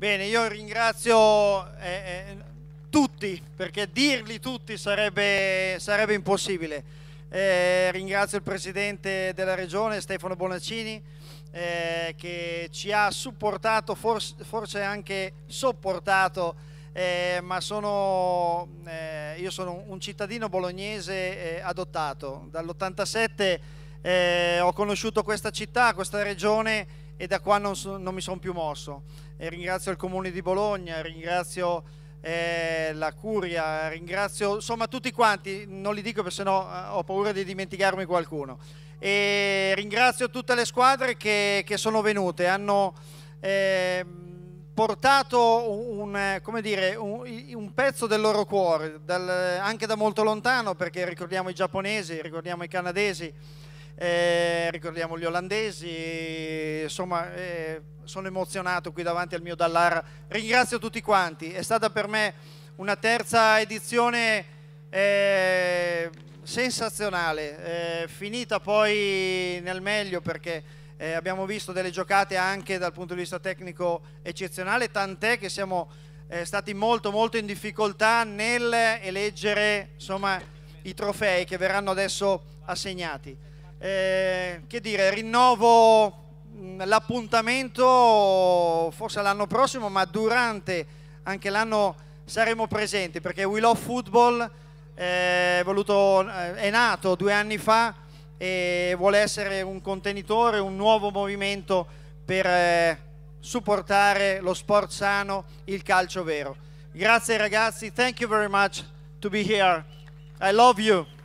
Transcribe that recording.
Bene, io ringrazio eh, eh, tutti, perché dirli tutti sarebbe, sarebbe impossibile. Eh, ringrazio il Presidente della Regione, Stefano Bonaccini, eh, che ci ha supportato, forse, forse anche sopportato, eh, ma sono, eh, io sono un cittadino bolognese adottato. Dall'87 ho conosciuto questa città, questa regione, e da qua non, so, non mi sono più mosso. E ringrazio il Comune di Bologna, ringrazio eh, la Curia, ringrazio insomma tutti quanti, non li dico perché sennò eh, ho paura di dimenticarmi qualcuno. E ringrazio tutte le squadre che, che sono venute, hanno ehm, eh, portato un, dire, un, un, pezzo del loro cuore, dal, anche da molto lontano perché ricordiamo i giapponesi, ricordiamo i canadesi eh, ricordiamo gli olandesi, insomma eh, sono emozionato qui davanti al mio Dallara, ringrazio tutti quanti, è stata per me una terza edizione eh, sensazionale, eh, finita poi nel meglio perché eh, abbiamo visto delle giocate anche dal punto di vista tecnico eccezionale, tant'è che siamo eh, stati molto molto in difficoltà nel eleggere insomma, i trofei che verranno adesso assegnati eh, che dire, rinnovo mm, l'appuntamento forse l'anno prossimo, ma durante anche l'anno saremo presenti perché We Love Football eh, è, voluto, eh, è nato due anni fa e vuole essere un contenitore, un nuovo movimento per eh, supportare lo sport sano, il calcio vero. Grazie ragazzi, thank you very much to be here. I love you.